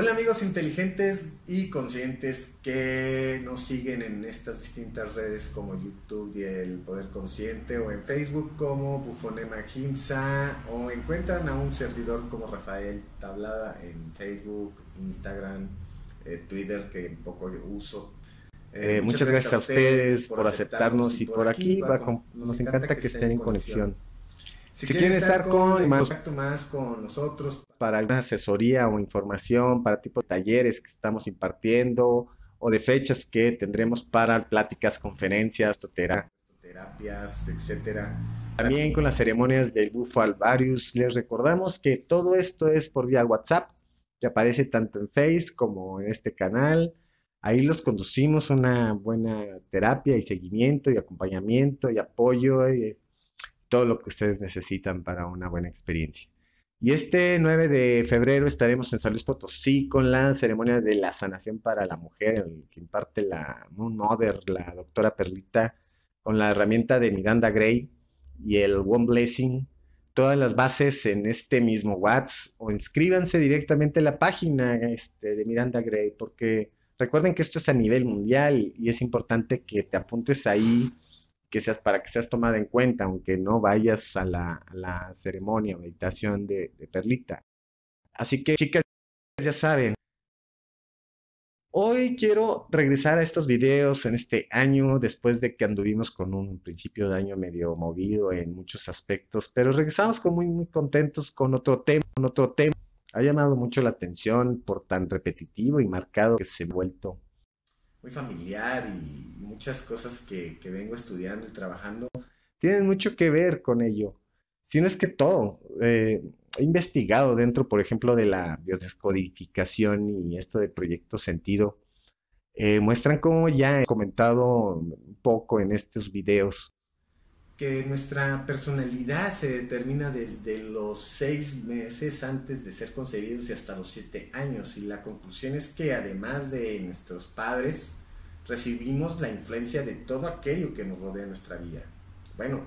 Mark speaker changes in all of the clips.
Speaker 1: Hola amigos inteligentes y conscientes que nos siguen en estas distintas redes como YouTube y El Poder Consciente o en Facebook como Bufonema Gimsa o encuentran a un servidor como Rafael Tablada en Facebook, Instagram, eh, Twitter que poco uso. Eh, eh, muchas, gracias a ustedes por aceptarnos y por aquí. nos encanta que estén en conexión. Si, quieren estar con en contacto más con nosotros para alguna asesoría o información, para tipo de talleres que estamos impartiendo o de fechas que tendremos para pláticas, conferencias, terapias, etcétera. También con las ceremonias del Bufo Alvarius, les recordamos que todo esto es por vía WhatsApp, que aparece tanto en Face como en este canal. Ahí los conducimos a una buena terapia y seguimiento y acompañamiento y apoyo. Y, eh, todo lo que ustedes necesitan para una buena experiencia. Y este 9 de febrero estaremos en San Luis Potosí con la ceremonia de la sanación para la mujer, que imparte la Moon Mother, la doctora Perlita, con la herramienta de Miranda Gray y el One Blessing. Todas las bases en este mismo WhatsApp o inscríbanse directamente a la página este, de Miranda Gray, porque recuerden que esto es a nivel mundial y es importante que te apuntes ahí que seas, para que seas tomada en cuenta, aunque no vayas a la, ceremonia o meditación de, Perlita. Así que chicas, ya saben, Hoy quiero regresar a estos videos en este año, después de que anduvimos con un principio de año medio movido en muchos aspectos, pero regresamos con muy, muy contentos con otro tema, con otro tema. Ha llamado mucho la atención por tan repetitivo y marcado que se ha vuelto muy familiar y muchas cosas que, vengo estudiando y trabajando tienen mucho que ver con ello. Si no es que todo. Eh, he investigado dentro, por ejemplo, de la biodescodificación y esto del proyecto sentido. Eh, muestran como ya he comentado un poco en estos videos, que nuestra personalidad se determina desde los seis meses antes de ser concebidos y hasta los siete años. Y la conclusión es que además de nuestros padres, recibimos la influencia de todo aquello que nos rodea en nuestra vida. Bueno,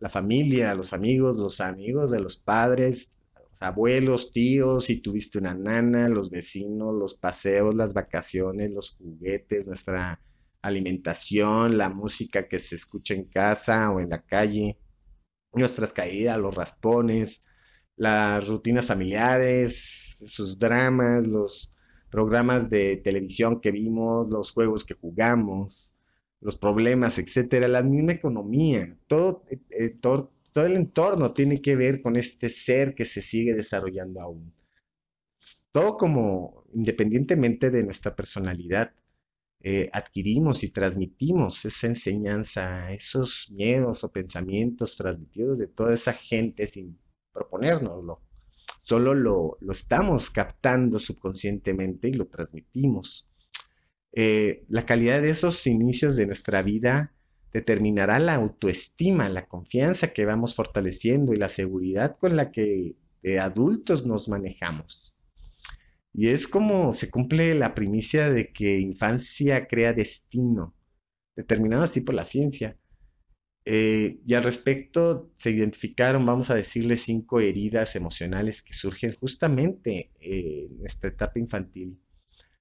Speaker 1: la familia, los amigos, los amigos de los padres, los abuelos, tíos, si tuviste una nana, los vecinos, los paseos, las vacaciones, los juguetes, nuestra alimentación, la música que se escucha en casa o en la calle, nuestras caídas, los raspones, las rutinas familiares, sus dramas, los programas de televisión que vimos, los juegos que jugamos, los problemas, etcétera, la misma economía, todo, eh, eh, todo el entorno tiene que ver con este ser que se sigue desarrollando aún. Todo como independientemente de nuestra personalidad, eh, adquirimos y transmitimos esa enseñanza, esos miedos o pensamientos transmitidos de toda esa gente sin proponérnoslo. Solo lo, estamos captando subconscientemente y lo transmitimos. Eh, la calidad de esos inicios de nuestra vida determinará la autoestima, la confianza que vamos fortaleciendo y la seguridad con la que de adultos nos manejamos. Y es como se cumple la primicia de que infancia crea destino, determinado así por la ciencia. Eh, y al respecto, se identificaron, vamos a decirle, cinco heridas emocionales que surgen justamente en esta etapa infantil.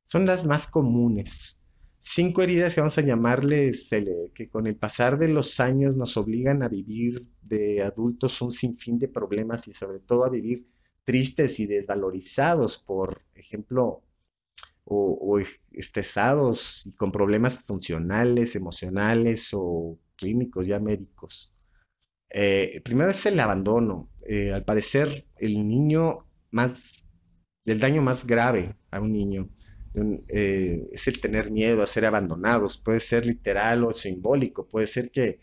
Speaker 1: Son las más comunes. Cinco heridas que vamos a llamarles que con el pasar de los años nos obligan a vivir de adultos un sinfín de problemas y sobre todo a vivir tristes y desvalorizados, por ejemplo, o, estresados y con problemas funcionales, emocionales o clínicos, ya médicos. Eh, primero es el abandono. Eh, al parecer, el niño más, el daño más grave a un niño eh, es el tener miedo a ser abandonados. Puede ser literal o simbólico, puede ser que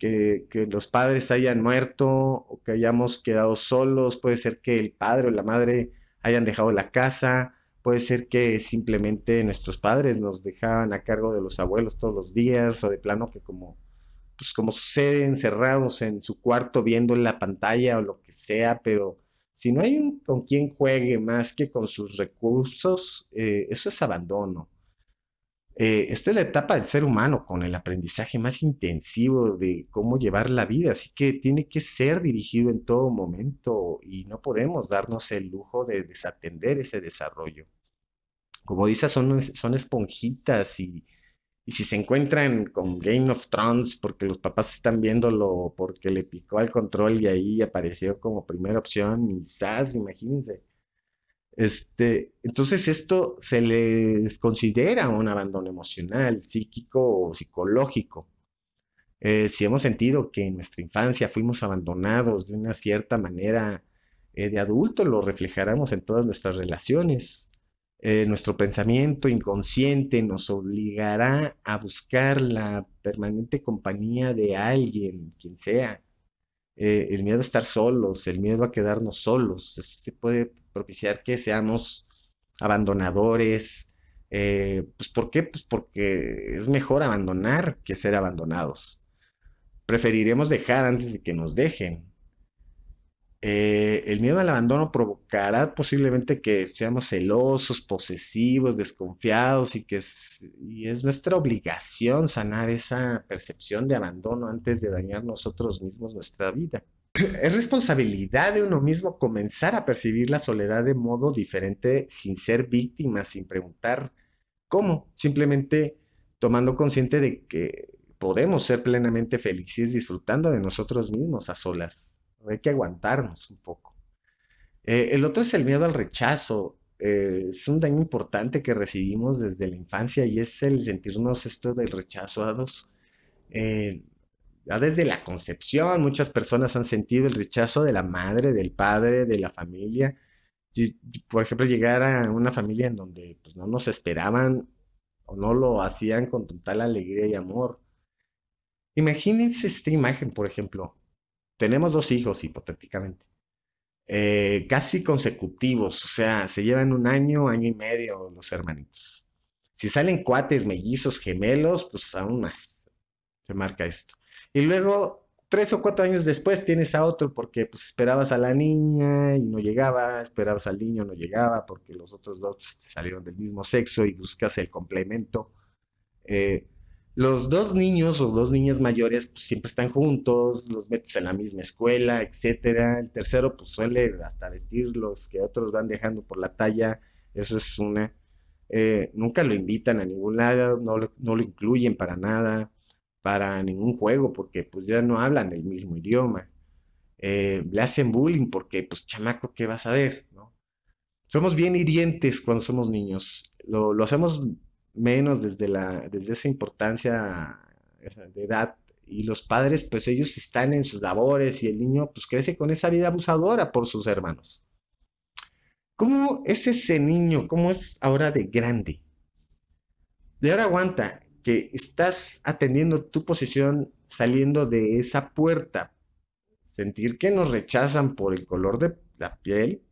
Speaker 1: que, los padres hayan muerto o que hayamos quedado solos, puede ser que el padre o la madre hayan dejado la casa, puede ser que simplemente nuestros padres nos dejaban a cargo de los abuelos todos los días o de plano que como pues como sucede encerrados en su cuarto viendo la pantalla o lo que sea, pero si no hay un con quien juegue más que con sus recursos, eh, eso es abandono. Eh, esta es la etapa del ser humano con el aprendizaje más intensivo de cómo llevar la vida, así que tiene que ser dirigido en todo momento y no podemos darnos el lujo de desatender ese desarrollo. Como dice son, esponjitas y, si se encuentran con Game of Thrones porque los papás están viéndolo, porque le picó al control y ahí apareció como primera opción y Imagínense. Este, entonces esto se les considera un abandono emocional, psíquico o psicológico. Eh, si hemos sentido que en nuestra infancia fuimos abandonados de una cierta manera eh, de adulto, lo reflejaremos en todas nuestras relaciones. Eh, nuestro pensamiento inconsciente nos obligará a buscar la permanente compañía de alguien, quien sea. el miedo a estar solos, el miedo a quedarnos solos, se puede propiciar que seamos abandonadores. Eh, pues, ¿Por qué? Pues porque es mejor abandonar que ser abandonados. Preferiremos dejar antes de que nos dejen. Eh, el miedo al abandono provocará posiblemente que seamos celosos, posesivos, desconfiados y que y es nuestra obligación sanar esa percepción de abandono antes de dañar nosotros mismos nuestra vida. es responsabilidad de uno mismo comenzar a percibir la soledad de modo diferente sin ser víctima, sin preguntar cómo, simplemente tomando consciente de que podemos ser plenamente felices disfrutando de nosotros mismos a solas. Hay que aguantarnos un poco. Eh, el otro es el miedo al rechazo. Eh, es un daño importante que recibimos desde la infancia y es el sentirnos esto del rechazo rechazados. Eh, desde la concepción, muchas personas han sentido el rechazo de la madre, del padre, de la familia. por ejemplo, llegar a una familia en donde pues, no nos esperaban o no lo hacían con total alegría y amor. Imagínense esta imagen, por ejemplo. Tenemos dos hijos, hipotéticamente, eh, casi consecutivos, o sea, se llevan un año, año y medio los hermanitos. Si salen cuates, mellizos, gemelos, pues aún más se marca esto. Y luego, tres o cuatro años después, tienes a otro porque pues, esperabas a la niña y no llegaba, esperabas al niño, no llegaba, porque los otros dos pues, salieron del mismo sexo y buscas el complemento. Eh, los dos niños o dos niñas mayores pues, siempre están juntos, los metes en la misma escuela, etc. El tercero pues suele hasta vestir los que otros van dejando por la talla. Eso es una. Eh, nunca lo invitan a ningún lado, no lo, no lo incluyen para nada para ningún juego porque pues ya no hablan el mismo idioma. Eh, le hacen bullying porque pues chamaco, ¿qué vas a ver? ¿no? Somos bien hirientes cuando somos niños. Lo, hacemos menos desde, la, desde esa importancia de edad y los padres pues ellos están en sus labores y el niño pues crece con esa vida abusadora por sus hermanos. ¿Cómo es ese niño? ¿Cómo es ahora de grande? De ahora aguanta, que estás atendiendo tu posición saliendo de esa puerta. Sentir que nos rechazan por el color de la piel,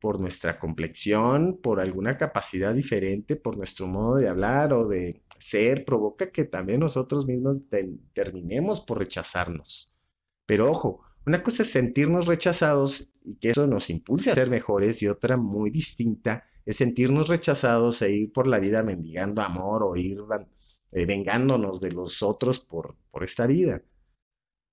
Speaker 1: por nuestra complexión, por alguna capacidad diferente, por nuestro modo de hablar o de ser, provoca que también nosotros mismos terminemos por rechazarnos. Pero ojo, una cosa es sentirnos rechazados y que eso nos impulse a ser mejores y otra muy distinta es sentirnos rechazados e ir por la vida mendigando amor o ir eh, vengándonos de los otros por, por esta vida.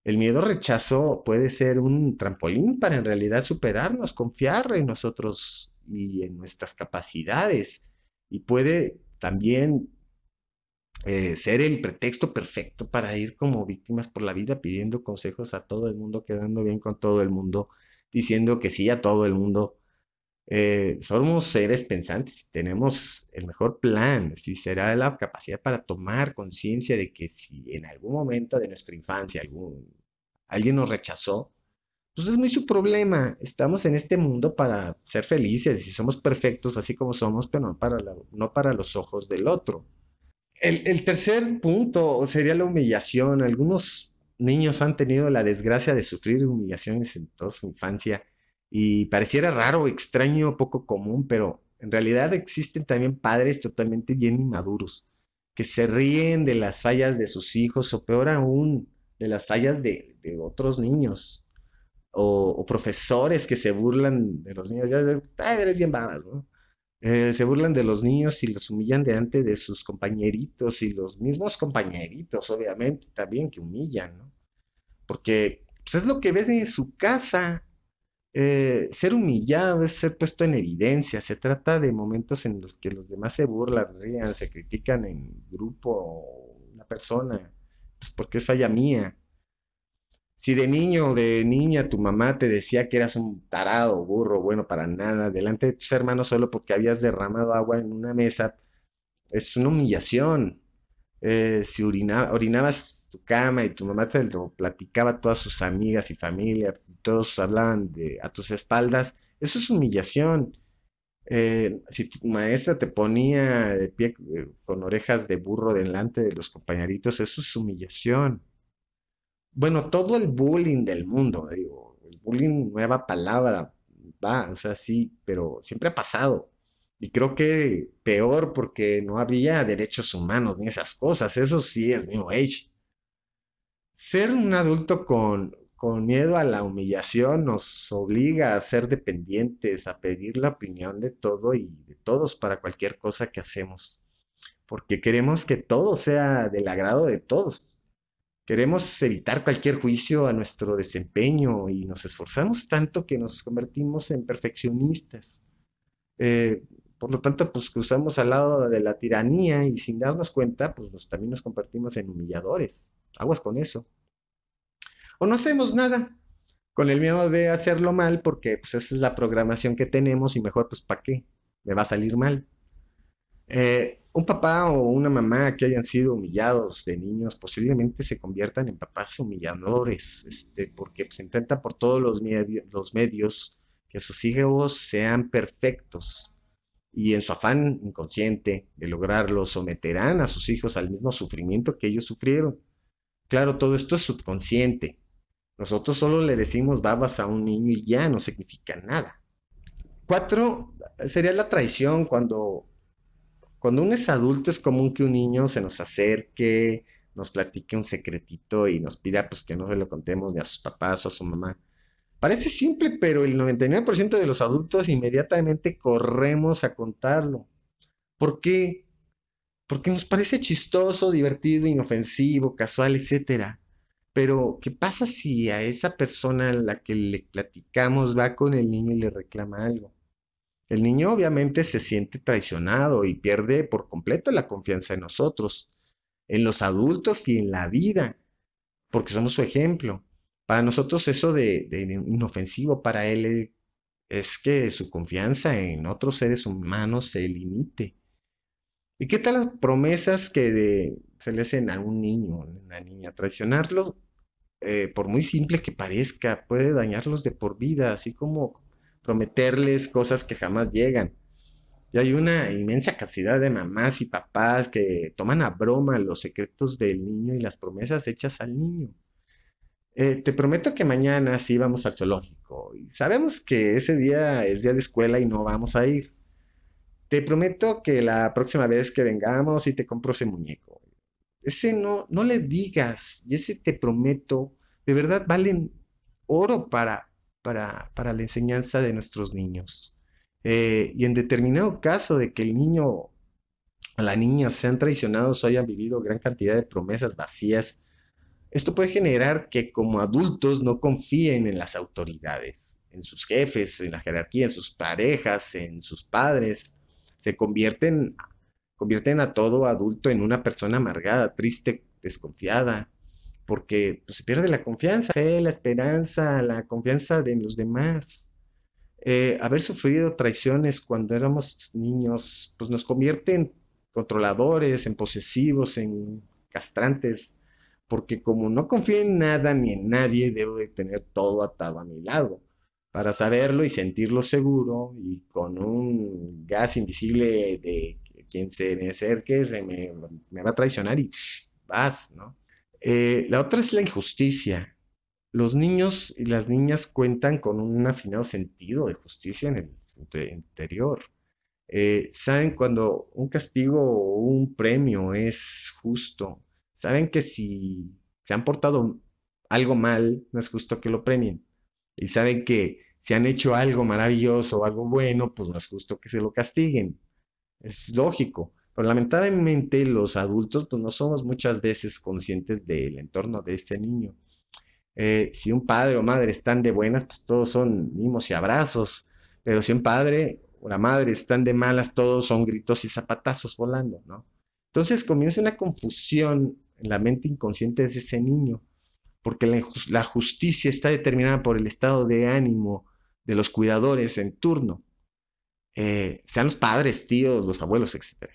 Speaker 1: El miedo rechazo puede ser un trampolín para en realidad superarnos, confiar en nosotros y en nuestras capacidades. Y puede también eh, ser el pretexto perfecto para ir como víctimas por la vida pidiendo consejos a todo el mundo, quedando bien con todo el mundo, diciendo que sí a todo el mundo, eh, somos seres pensantes, tenemos el mejor plan, si será la capacidad para tomar conciencia de que si en algún momento de nuestra infancia alguien nos rechazó, pues es muy su problema. Estamos en este mundo para ser felices y somos perfectos así como somos, pero no para, no para los ojos del otro. El, el tercer punto sería la humillación. Algunos niños han tenido la desgracia de sufrir humillaciones en toda su infancia y pareciera raro, extraño, poco común, pero en realidad existen también padres totalmente bien inmaduros, que se ríen de las fallas de sus hijos o peor aún, de las fallas de, de otros niños. O, profesores que se burlan de los niños, ya ah, bien babas, ¿no? Eh, se burlan de los niños y los humillan delante de sus compañeritos y los mismos compañeritos, obviamente, también que humillan, ¿no? Porque pues, es lo que ves en su casa, eh, ser humillado, es ser puesto en evidencia. Se trata de momentos en los que los demás se burlan, rían, se critican en grupo o una persona, pues, porque es falla mía. Si de niño o de niña tu mamá te decía que eras un tarado, burro, bueno, para nada, delante de tus hermanos solo porque habías derramado agua en una mesa, es una humillación. Eh, si orinabas tu cama y tu mamá te lo platicaba a todas sus amigas y familia, y todos hablaban de, a tus espaldas, eso es humillación. Eh, si tu maestra te ponía de pie eh, con orejas de burro delante de los compañeritos, eso es humillación. Bueno, todo el bullying del mundo, digo, el bullying, nueva palabra, va, o sea, sí, pero siempre ha pasado. Y creo que peor porque no había derechos humanos ni esas cosas. Eso sí es New Age. Ser un adulto con, con miedo a la humillación nos obliga a ser dependientes, a pedir la opinión de todo y de todos para cualquier cosa que hacemos. Porque queremos que todo sea del agrado de todos. Queremos evitar cualquier juicio a nuestro desempeño y nos esforzamos tanto que nos convertimos en perfeccionistas. Eh, por lo tanto, pues cruzamos al lado de la tiranía y sin darnos cuenta, pues, también nos convertimos en humilladores. Aguas con eso. O no hacemos nada con el miedo de hacerlo mal porque pues esa es la programación que tenemos y mejor pues para qué, me va a salir mal. Eh, un papá o una mamá que hayan sido humillados de niños posiblemente se conviertan en papás humilladores, este, porque se pues, intenta por todos los, los medios que sus hijos sean perfectos y en su afán inconsciente de lograrlo someterán a sus hijos al mismo sufrimiento que ellos sufrieron. Claro, todo esto es subconsciente. Nosotros solo le decimos babas a un niño y ya no significa nada. Cuatro, sería la traición cuando, cuando uno es adulto es común que un niño se nos acerque, nos platique un secretito y nos pida pues que no se lo contemos ni a sus papás o a su mamá Parece simple, pero el 99% de los adultos inmediatamente corremos a contarlo. ¿Por qué? Porque nos parece chistoso, divertido, inofensivo, casual, etc. Pero, ¿qué pasa si a esa persona a la que le platicamos va con el niño y le reclama algo? El niño obviamente se siente traicionado y pierde por completo la confianza en nosotros, en los adultos y en la vida, porque somos su ejemplo. Para nosotros eso de, inofensivo, para él es que su confianza en otros seres humanos se limite. ¿Y qué tal las promesas que se le hacen a un niño, a una niña? Traicionarlos, eh, por muy simple que parezca, puede dañarlos de por vida, así como prometerles cosas que jamás llegan. Y hay una inmensa cantidad de mamás y papás que toman a broma los secretos del niño y las promesas hechas al niño. Eh, te prometo que mañana sí vamos al zoológico. Y sabemos que ese día es día de escuela y no vamos a ir. Te prometo que la próxima vez que vengamos y te compro ese muñeco. Ese no, no le digas. Y ese te prometo, de verdad valen oro para, para, para la enseñanza de nuestros niños. Eh, y en determinado caso de que el niño o la niña sean traicionados o hayan vivido gran cantidad de promesas vacías, esto puede generar que como adultos no confíen en las autoridades, en sus jefes, en la jerarquía, en sus parejas, en sus padres. Se convierten, convierten a todo adulto en una persona amargada, triste, desconfiada, porque pues, se pierde la confianza, la eh, fe, la esperanza, la confianza de los demás. Eh, haber sufrido traiciones cuando éramos niños, pues nos convierte en controladores, en posesivos, en castrantes, porque como no confío en nada ni en nadie, debo de tener todo atado a mi lado para saberlo y sentirlo seguro y con un gas invisible de quien se me acerque se me, va a traicionar y vas, ¿no? Eh, la otra es la injusticia. Los niños y las niñas cuentan con un afinado sentido de justicia en el interior. Eh, saben cuando un castigo o un premio es justo, saben que si se han portado algo mal, no es justo que lo premien. Y saben que si han hecho algo maravilloso o algo bueno, pues no es justo que se lo castiguen. Es lógico. Pero lamentablemente los adultos pues, no somos muchas veces conscientes del entorno de ese niño. Eh, si un padre o madre están de buenas, pues todos son mimos y abrazos. Pero si un padre o la madre están de malas, todos son gritos y zapatazos volando, ¿no? Entonces comienza una confusión en la mente inconsciente de ese niño, porque la, justicia está determinada por el estado de ánimo de los cuidadores en turno, eh, sean los padres, tíos, los abuelos, etc.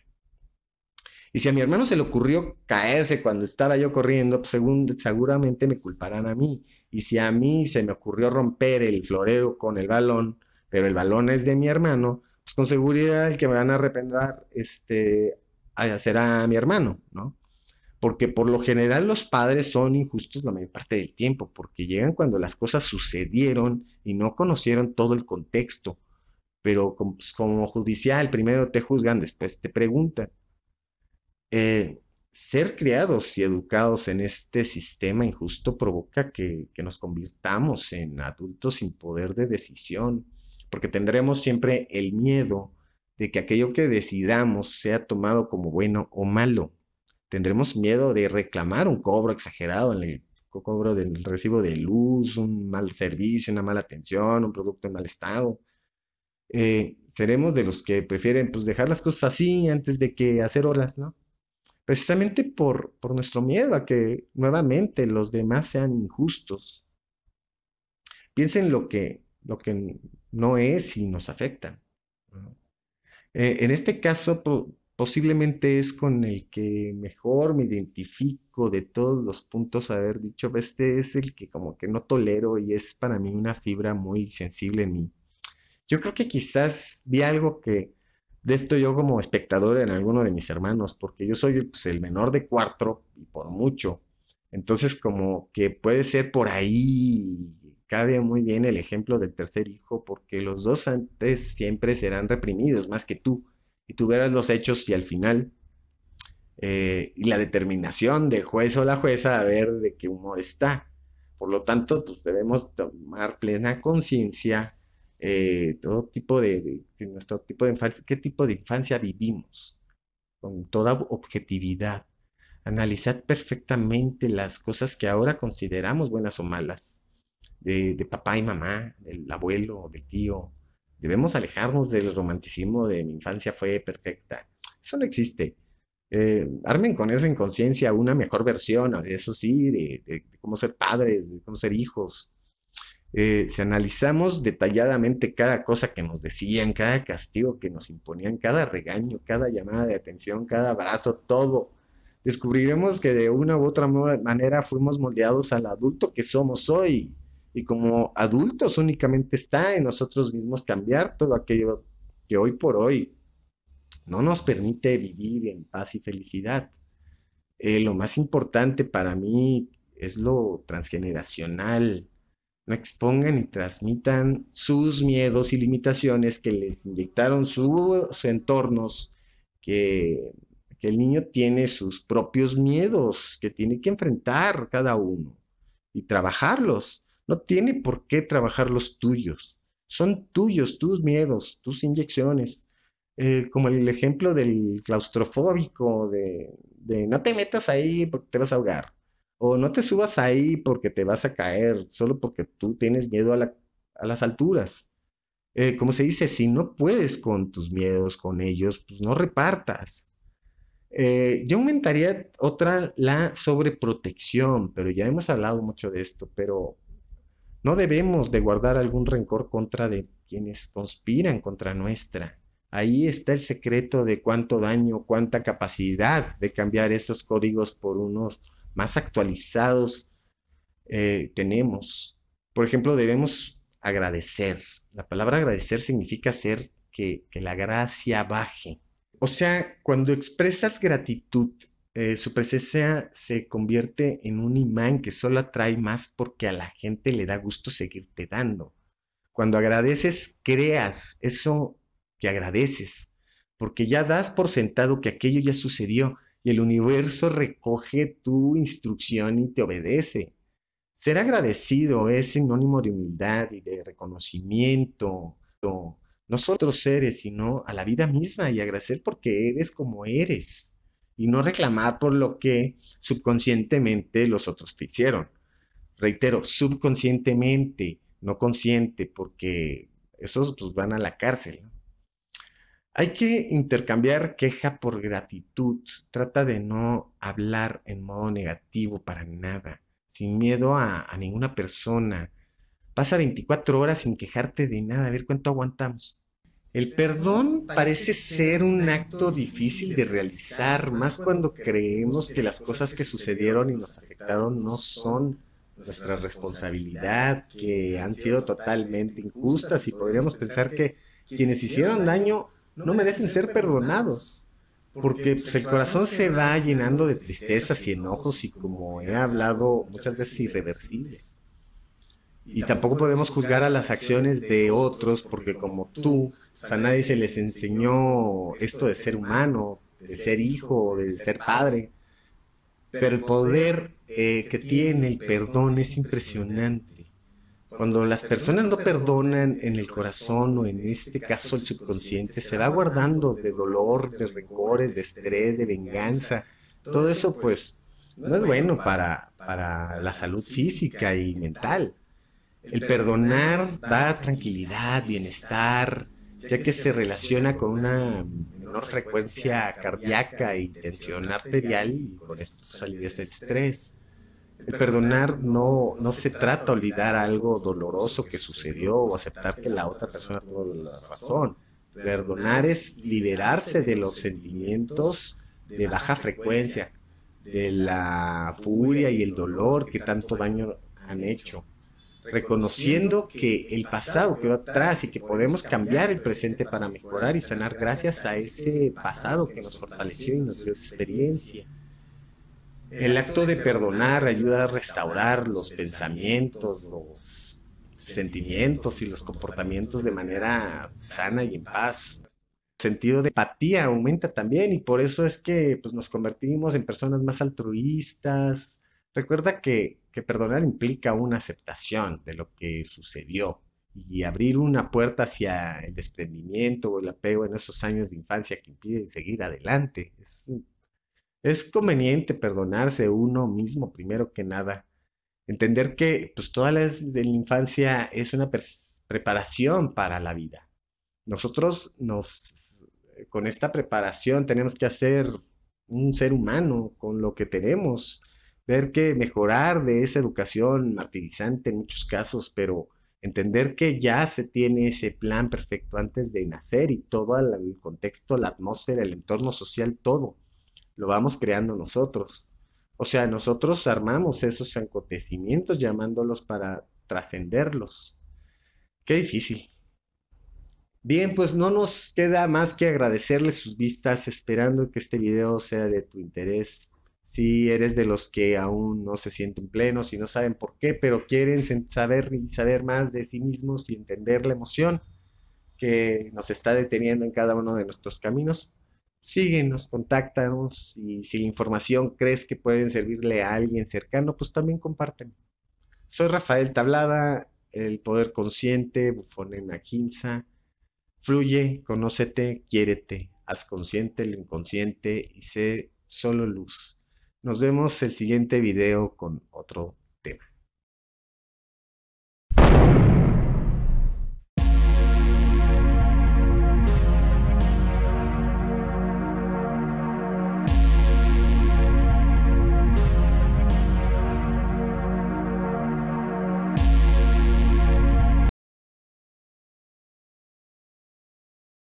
Speaker 1: Y si a mi hermano se le ocurrió caerse cuando estaba yo corriendo, pues, según, seguramente me culparán a mí. Y si a mí se me ocurrió romper el florero con el balón, pero el balón es de mi hermano, pues con seguridad el que me van a arrepentir este, será mi hermano, ¿no? porque por lo general los padres son injustos la mayor parte del tiempo, porque llegan cuando las cosas sucedieron y no conocieron todo el contexto. Pero pues, como, judicial, primero te juzgan, después te preguntan. Eh, ser criados y educados en este sistema injusto provoca que nos convirtamos en adultos sin poder de decisión, porque tendremos siempre el miedo de que aquello que decidamos sea tomado como bueno o malo tendremos miedo de reclamar un cobro exagerado en el cobro del recibo de luz, un mal servicio, una mala atención, un producto en mal estado. Eh, seremos de los que prefieren pues, dejar las cosas así antes de que hacer olas, ¿no? Precisamente por, por nuestro miedo a que nuevamente los demás sean injustos. Piensen lo que, lo que no es y nos afecta. Eh, en este caso, posiblemente es con el que mejor me identifico de todos los puntos haber dicho, este es el que como que no tolero y es para mí una fibra muy sensible en mí. Yo creo que quizás vi algo que de esto yo como espectador en alguno de mis hermanos, porque yo soy pues, el menor de cuatro y por mucho. Entonces como que puede ser por ahí, cabe muy bien el ejemplo del tercer hijo, porque los dos antes siempre serán reprimidos, más que tú y tú los hechos y al final eh, y la determinación del juez o la jueza a ver de qué humor está. Por lo tanto, pues, debemos tomar plena conciencia eh, todo tipo de, nuestro tipo de infancia, qué tipo de infancia vivimos, con toda objetividad, analizar perfectamente las cosas que ahora consideramos buenas o malas, de, de papá y mamá, del abuelo, del tío, Debemos alejarnos del romanticismo de mi infancia fue perfecta. Eso no existe. Eh, armen con esa inconsciencia una mejor versión, eso sí, de, cómo ser padres, de cómo ser hijos. Eh, si analizamos detalladamente cada cosa que nos decían, cada castigo que nos imponían, cada regaño, cada llamada de atención, cada abrazo, todo, descubriremos que de una u otra manera fuimos moldeados al adulto que somos hoy y como adultos únicamente está en nosotros mismos cambiar todo aquello que hoy por hoy no nos permite vivir en paz y felicidad. Eh, lo más importante para mí es lo transgeneracional. No expongan y transmitan sus miedos y limitaciones que les inyectaron sus entornos, que el niño tiene sus propios miedos que tiene que enfrentar cada uno y trabajarlos no tiene por qué trabajar los tuyos. Son tuyos, tus miedos, tus inyecciones. Eh, como el ejemplo del claustrofóbico, de, no te metas ahí porque te vas a ahogar. O no te subas ahí porque te vas a caer, solo porque tú tienes miedo a, las alturas. Eh, como se dice, si no puedes con tus miedos, con ellos, pues no repartas. Eh, yo aumentaría otra, la sobreprotección, pero ya hemos hablado mucho de esto, pero no debemos de guardar algún rencor contra de quienes conspiran contra nuestra. Ahí está el secreto de cuánto daño, cuánta capacidad de cambiar estos códigos por unos más actualizados eh, tenemos. Por ejemplo, debemos agradecer. La palabra agradecer significa hacer que la gracia baje. O sea, cuando expresas gratitud eh, su presencia se convierte en un imán que solo atrae más porque a la gente le da gusto seguirte dando. Cuando agradeces, creas eso que agradeces, porque ya das por sentado que aquello ya sucedió y el universo recoge tu instrucción y te obedece. Ser agradecido es sinónimo de humildad y de reconocimiento, no solo seres, sino a la vida misma y agradecer porque eres como eres y no reclamar por lo que subconscientemente los otros te hicieron. Reitero, subconscientemente, no consciente, porque esos pues, van a la cárcel. Hay que intercambiar queja por gratitud. Trata de no hablar en modo negativo para nada, sin miedo a, a ninguna persona. Pasa 24 horas sin quejarte de nada, a ver cuánto aguantamos. El perdón parece ser un acto difícil de realizar, más cuando creemos que las cosas que sucedieron y nos afectaron no son nuestra responsabilidad, que han sido totalmente injustas y podríamos pensar que quienes hicieron daño no merecen ser perdonados, porque pues, el corazón se va llenando de tristezas y enojos y como he hablado muchas veces irreversibles. Y tampoco podemos juzgar a las acciones de otros porque como tú, a nadie se les enseñó esto de ser humano, de ser hijo, de ser padre. Pero el poder eh, que tiene el perdón es impresionante. Cuando las personas no perdonan en el corazón o en este caso el subconsciente, se va guardando de dolor, de rencores, de estrés, de venganza. Todo eso pues no es bueno para, para la salud física y mental. El perdonar da tranquilidad, bienestar, ya que se relaciona con una menor frecuencia cardíaca y tensión arterial y con esto salidas el estrés. El perdonar no, no se trata de olvidar algo doloroso que sucedió o aceptar que la otra persona tuvo la razón. Perdonar es liberarse de los sentimientos de baja frecuencia, de la furia y el dolor que tanto daño han hecho reconociendo que el pasado quedó atrás y que podemos cambiar el presente para mejorar y sanar gracias a ese pasado que nos fortaleció y nos dio experiencia. El acto de perdonar ayuda a restaurar los pensamientos, los sentimientos y los comportamientos de manera sana y en paz. El sentido de empatía aumenta también y por eso es que pues, nos convertimos en personas más altruistas. Recuerda que que perdonar implica una aceptación de lo que sucedió y abrir una puerta hacia el desprendimiento o el apego en esos años de infancia que impiden seguir adelante. Es, es conveniente perdonarse uno mismo primero que nada. Entender que pues, toda la, la infancia es una preparación para la vida. Nosotros nos, con esta preparación tenemos que hacer un ser humano con lo que tenemos ver que mejorar de esa educación martirizante en muchos casos, pero entender que ya se tiene ese plan perfecto antes de nacer y todo el contexto, la atmósfera, el entorno social, todo lo vamos creando nosotros. O sea, nosotros armamos esos acontecimientos llamándolos para trascenderlos. Qué difícil. Bien, pues no nos queda más que agradecerles sus vistas, esperando que este video sea de tu interés si eres de los que aún no se sienten plenos y no saben por qué, pero quieren saber y saber más de sí mismos y entender la emoción que nos está deteniendo en cada uno de nuestros caminos, síguenos, contáctanos y si la información crees que pueden servirle a alguien cercano, pues también comparten. Soy Rafael Tablada, el poder consciente, bufón en la quinza. Fluye, conócete, quiérete, haz consciente lo inconsciente y sé solo luz. Nos vemos el siguiente video con otro